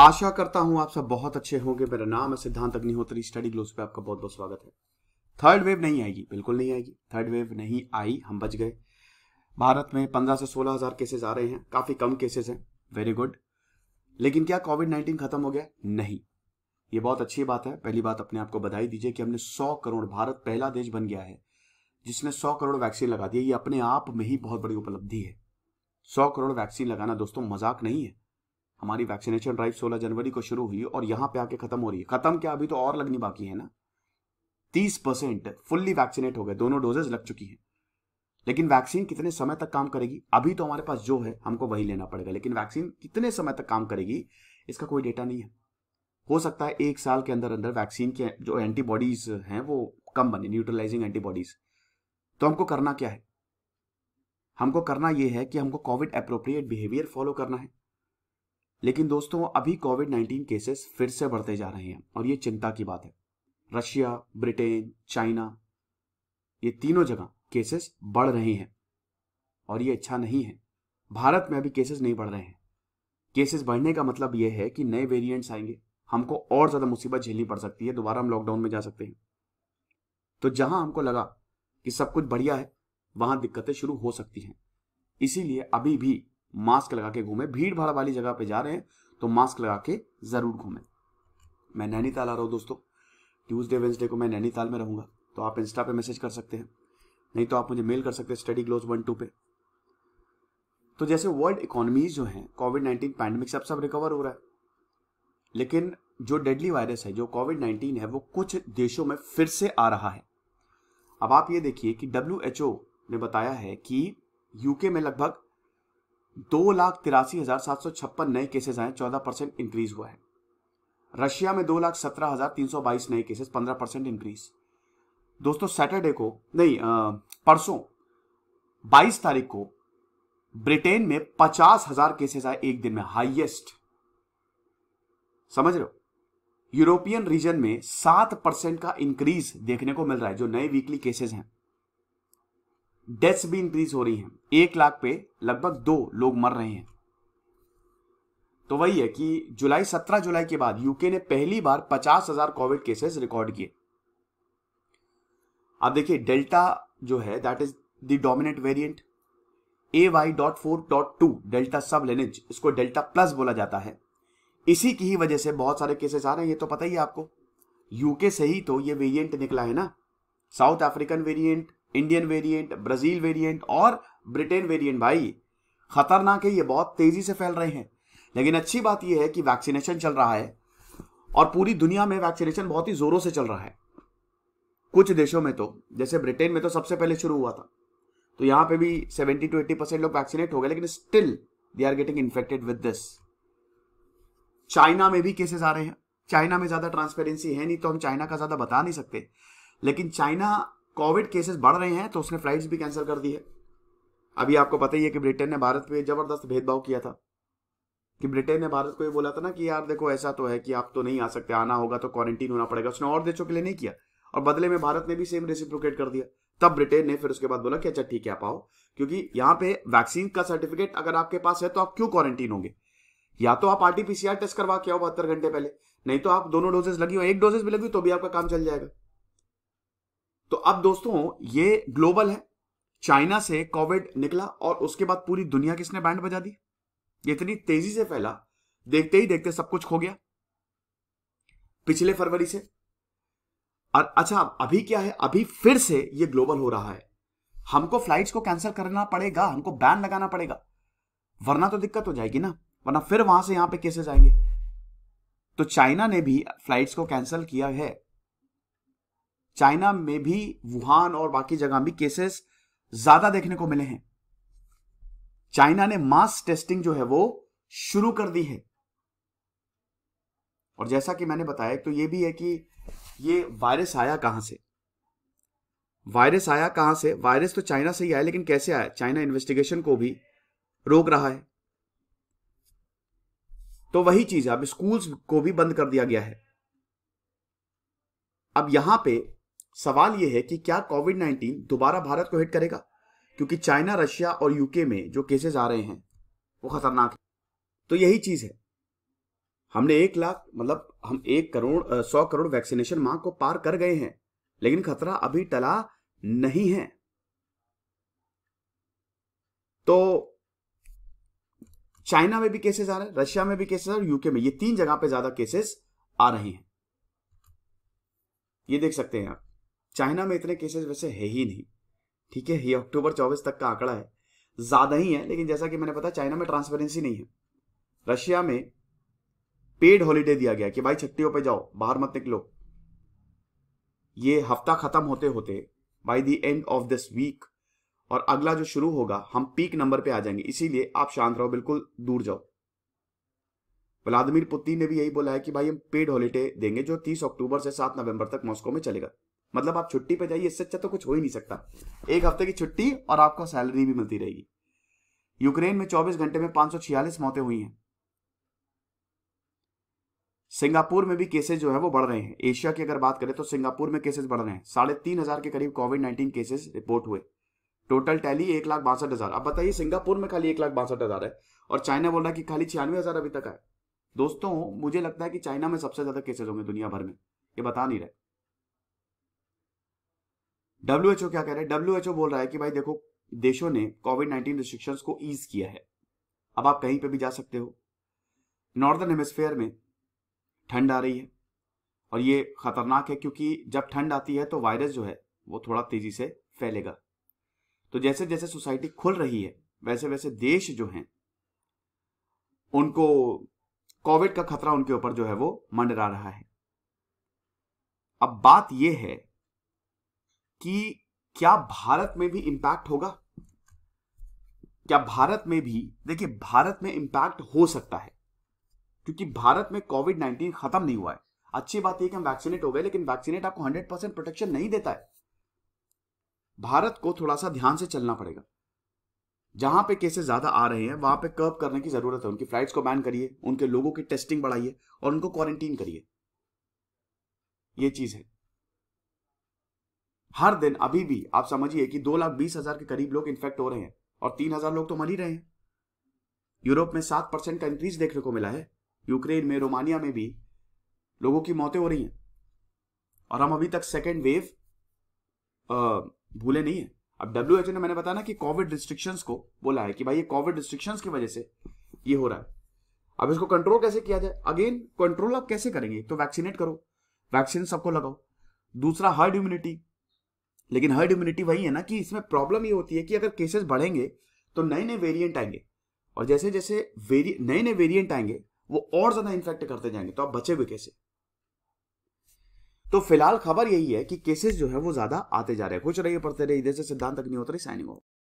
आशा करता हूं आप सब बहुत अच्छे होंगे मेरा नाम है सिद्धांत अग्निहोत्री स्टडी ग्लोस पे आपका बहुत बहुत स्वागत है थर्ड वेव नहीं आएगी बिल्कुल नहीं आएगी थर्ड वेव नहीं आई हम बच गए भारत में पंद्रह से सोलह हजार केसेस आ रहे हैं काफी कम केसेस हैं वेरी गुड लेकिन क्या कोविड नाइन्टीन खत्म हो गया नहीं ये बहुत अच्छी बात है पहली बात अपने आपको बधाई दीजिए कि हमने सौ करोड़ भारत पहला देश बन गया है जिसने सौ करोड़ वैक्सीन लगा दी ये अपने आप में ही बहुत बड़ी उपलब्धि है सौ करोड़ वैक्सीन लगाना दोस्तों मजाक नहीं है हमारी वैक्सीनेशन ड्राइव 16 जनवरी को शुरू हुई और यहां पे आके खत्म हो रही है खत्म क्या अभी तो और लगनी बाकी है ना तीस परसेंट फुल्ली वैक्सीनेट हो गए दोनों डोजेज लग चुकी हैं लेकिन वैक्सीन कितने समय तक काम करेगी अभी तो हमारे पास जो है हमको वही लेना पड़ेगा लेकिन वैक्सीन कितने समय तक काम करेगी इसका कोई डेटा नहीं है हो सकता है एक साल के अंदर अंदर वैक्सीन के जो एंटीबॉडीज हैं वो कम बने न्यूट्रलाइजिंग एंटीबॉडीज तो हमको करना क्या है हमको करना यह है कि हमको कोविड अप्रोप्रिएट बिहेवियर फॉलो करना है लेकिन दोस्तों अभी कोविड 19 केसेस फिर से बढ़ते जा रहे हैं और ये चिंता की बात है रशिया ब्रिटेन चाइना ये तीनों जगह केसेस बढ़ रहे हैं और ये अच्छा नहीं है भारत में अभी केसेस नहीं बढ़ रहे हैं केसेस बढ़ने का मतलब यह है कि नए वेरिएंट्स आएंगे हमको और ज्यादा मुसीबत झेलनी पड़ सकती है दोबारा हम लॉकडाउन में जा सकते हैं तो जहां हमको लगा कि सब कुछ बढ़िया है वहां दिक्कतें शुरू हो सकती हैं इसीलिए अभी भी मास्क लगा के घूमें भीड़ भाड़ वाली जगह पे जा रहे हैं तो मास्क लगा के ज़रूर घूमें मैं नैनीताल आ रहा हूँ दोस्तों ट्यूसडे वेंसडे को मैं नैनीताल में रहूँगा तो आप इंस्टा पे मैसेज कर सकते हैं नहीं तो आप मुझे मेल कर सकते हैं स्टडी ग्लोज वन टू पे तो जैसे वर्ल्ड इकोनॉमीज जो हैं कोविड नाइन्टीन पैंडमिक से अब सब रिकवर हो रहा है लेकिन जो डेडली वायरस है जो कोविड नाइन्टीन है वो कुछ देशों में फिर से आ रहा है अब आप ये देखिए कि डब्ल्यू ने बताया है कि यूके में लगभग दो लाख तिरासी हजार सात सौ छप्पन नए केसेस आए चौदह परसेंट इंक्रीज हुआ है रशिया में दो लाख सत्रह हजार तीन सौ बाईस नए केसेस पंद्रह परसेंट इंक्रीज दोस्तों सैटरडे को नहीं परसों बाईस तारीख को ब्रिटेन में पचास हजार केसेस आए एक दिन में हाईएस्ट समझ रहे हो यूरोपियन रीजन में सात परसेंट का इंक्रीज देखने को मिल रहा है जो नए वीकली केसेस हैं डेथ्स भी इंक्रीज हो रही हैं एक लाख पे लगभग दो लोग मर रहे हैं तो वही है कि जुलाई सत्रह जुलाई के बाद यूके ने पहली बार पचास हजार कोविड केसेस रिकॉर्ड किए अब देखिए डेल्टा जो है that is the dominant variant A Y dot four dot two delta sub lineage इसको डेल्टा प्लस बोला जाता है इसी की ही वजह से बहुत सारे केसेस आ रहे हैं ये तो पता ही है आपको यूके से ही तो ये वेरिएंट निकला है ना South African variant Indian variant Brazil variant और ब्रिटेन वेरिएंट भाई खतरनाक है ये बहुत तेजी से फैल रहे हैं लेकिन अच्छी बात यह है कि वैक्सीनेशन चल रहा है और पूरी दुनिया में वैक्सीनेशन बहुत ही जोरों से चल रहा है कुछ देशों में तो जैसे ब्रिटेन में तो सबसे पहले शुरू हुआ था तो यहां पे भी 70 टू 80 परसेंट लोग वैक्सीनेट हो गए लेकिन still they are getting infected with this China में भी केसेस आ रहे हैं चाइना में ज्यादा ट्रांसपेरेंसी है नहीं तो हम चाइना का ज्यादा बता नहीं सकते लेकिन चाइना कोविड केसेस बढ़ रहे हैं तो उसने फ्लाइट्स भी कैंसिल कर दी है अभी आपको पता ही है कि ब्रिटेन ने भारत पे जबरदस्त भेदभाव किया था कि ब्रिटेन ने भारत को ये बोला था ना कि यार देखो ऐसा तो है कि आप तो नहीं आ सकते आना होगा तो क्वारंटीन होना पड़ेगा उसने और देशों के लिए नहीं किया और बदले में भारत ने भी सेम रेसिप्रोकेट कर दिया तब ब्रिटेन ने फिर उसके बाद बोला कि अच्छा ठीक है आप आओ क्योंकि यहाँ पे वैक्सीन का सर्टिफिकेट अगर आपके पास है तो आप क्यों क्वारंटीन होंगे या तो आप आरटीपीसीआर टेस्ट करवा के आओ बहत्तर घंटे पहले नहीं तो आप दोनों डोजेस लगी हो एक डोजेस भी लगी तो भी आपका काम चल जाएगा तो अब दोस्तों ये ग्लोबल है चाइना से कोविड निकला और उसके बाद पूरी दुनिया किसने बैंड बजा दी ये इतनी तेजी से फैला देखते ही देखते सब कुछ खो गया पिछले फरवरी से और अच्छा अभी क्या है अभी फिर से ये ग्लोबल हो रहा है हमको फ्लाइट्स को कैंसिल करना पड़ेगा हमको बैन लगाना पड़ेगा वरना तो दिक्कत हो जाएगी ना वरना फिर वहां से यहां पे केसेस आएंगे तो चाइना ने भी फ्लाइट्स को कैंसिल किया है चाइना में भी वुहान और बाकी जगह भी केसेस ज्यादा देखने को मिले हैं चाइना ने मास टेस्टिंग जो है वो शुरू कर दी है और जैसा कि मैंने बताया तो ये भी है कि ये वायरस आया कहां से वायरस आया कहां से वायरस तो चाइना से ही आया लेकिन कैसे आया चाइना इन्वेस्टिगेशन को भी रोक रहा है तो वही चीज है अब स्कूल्स को भी बंद कर दिया गया है अब यहां पे सवाल यह है कि क्या कोविड 19 दोबारा भारत को हिट करेगा क्योंकि चाइना रशिया और यूके में जो केसेस आ रहे हैं वो खतरनाक है तो यही चीज है हमने एक लाख मतलब हम एक करोड़ सौ करोड़ वैक्सीनेशन मार्ग को पार कर गए हैं लेकिन खतरा अभी टला नहीं है तो चाइना में भी केसेस आ रहे हैं रशिया में भी केसेस और यूके में ये तीन जगह पे ज्यादा केसेस आ रहे हैं ये देख सकते हैं आप चाइना में इतने केसेस वैसे है ही नहीं ठीक है ये अक्टूबर चौबीस तक का आंकड़ा है ज़्यादा ही है लेकिन जैसा कि मैंने पता चाइना में ट्रांसपेरेंसी नहीं है रशिया में पेड हॉलीडे दिया गया कि भाई छट्टियों पे जाओ बाहर मत निकलो ये हफ्ता खत्म होते होते by the end of this week और अगला जो शुरू होगा हम पीक नंबर पे आ जाएंगे इसीलिए आप शांत रहो बिल्कुल दूर जाओ व्लादिमीर पुतिन ने भी यही बोला है कि भाई हम पेड हॉलीडे देंगे जो 30 अक्टूबर से 7 नवंबर तक मॉस्को में चलेगा मतलब आप छुट्टी पे जाइए इससे अच्छा तो कुछ हो ही नहीं सकता एक हफ्ते की छुट्टी और आपको सैलरी भी मिलती रहेगी यूक्रेन में 24 घंटे में पांच मौतें हुई हैं सिंगापुर में भी केसेस जो है वो बढ़ रहे हैं एशिया की अगर बात करें तो सिंगापुर में केसेस बढ़ रहे हैं साढ़े तीन हजार के करीब कोविड नाइन्टीन केसेस रिपोर्ट हुए टोटल टैली एक लाख बासठ हजार अब बताइए सिंगापुर में खाली एक लाख बासठ हजार है और चाइना बोल रहा है कि खाली छियानवे हजार अभी तक है दोस्तों मुझे लगता है कि चाइना में सबसे ज्यादा केसेस होंगे दुनिया भर में ये बता नहीं रहे डब्ल्यूएचओ क्या कह रहे हैं डब्ल्यूएचओ बोल रहा है कि भाई देखो देशों ने कोविड नाइन्टीन रिस्ट्रिक्शन को ईज किया है अब आप कहीं पर भी जा सकते हो नॉर्दर्न हेमिस्फेयर में ठंड आ रही है और ये खतरनाक है क्योंकि जब ठंड आती है तो वायरस जो है वो थोड़ा तेजी से फैलेगा तो जैसे जैसे सोसाइटी खुल रही है वैसे वैसे देश जो हैं उनको कोविड का खतरा उनके ऊपर जो है वो मंडरा रहा है अब बात यह है कि क्या भारत में भी इंपैक्ट होगा क्या भारत में भी देखिए भारत में इंपैक्ट हो सकता है क्योंकि भारत में कोविड नाइन्टीन खत्म नहीं हुआ है अच्छी बात यह कि हम वैक्सीनेट हो गए लेकिन वैक्सीनेट आपको हंड्रेड परसेंट प्रोटेक्शन नहीं देता है भारत को थोड़ा सा ध्यान से चलना पड़ेगा जहां पे केसेस ज्यादा आ रहे हैं वहां पे कर्व करने की जरूरत है उनकी फ्लाइट्स को बैन करिए उनके लोगों की टेस्टिंग बढ़ाइए और उनको क्वारंटीन करिए ये चीज है हर दिन अभी भी आप समझिए कि दो लाख बीस हजार के करीब लोग इन्फेक्ट हो रहे हैं और तीन हजार लोग तो मर ही रहे हैं यूरोप में सात परसेंट का इंक्रीज देखने को मिला है यूक्रेन में रोमानिया में भी लोगों की मौतें हो रही हैं और हम अभी तक सेकेंड वेव भूले नहीं है अब डब्ल्यू ने मैंने बताया ना कि कोविड रिस्ट्रिक्शंस को बोला है कि भाई ये कोविड रिस्ट्रिक्शंस की वजह से ये हो रहा है अब इसको कंट्रोल कैसे किया जाए अगेन कंट्रोल आप कैसे करेंगे तो वैक्सीनेट करो वैक्सीन सबको लगाओ दूसरा हर्ड इम्यूनिटी लेकिन हर्ड इम्यूनिटी वही है ना कि इसमें प्रॉब्लम ये होती है कि अगर केसेस बढ़ेंगे तो नए नए वेरिएंट आएंगे और जैसे जैसे नए नए वेरिएंट आएंगे वो और ज्यादा इन्फेक्ट करते जाएंगे तो आप बचे हुए कैसे तो फिलहाल खबर यही है कि केसेस जो है वो ज्यादा आते जा रहे हैं खुश रहिए पढ़ते रहिए इधर से सिद्धांत तक नहीं होता रही साइनिंग ऑफ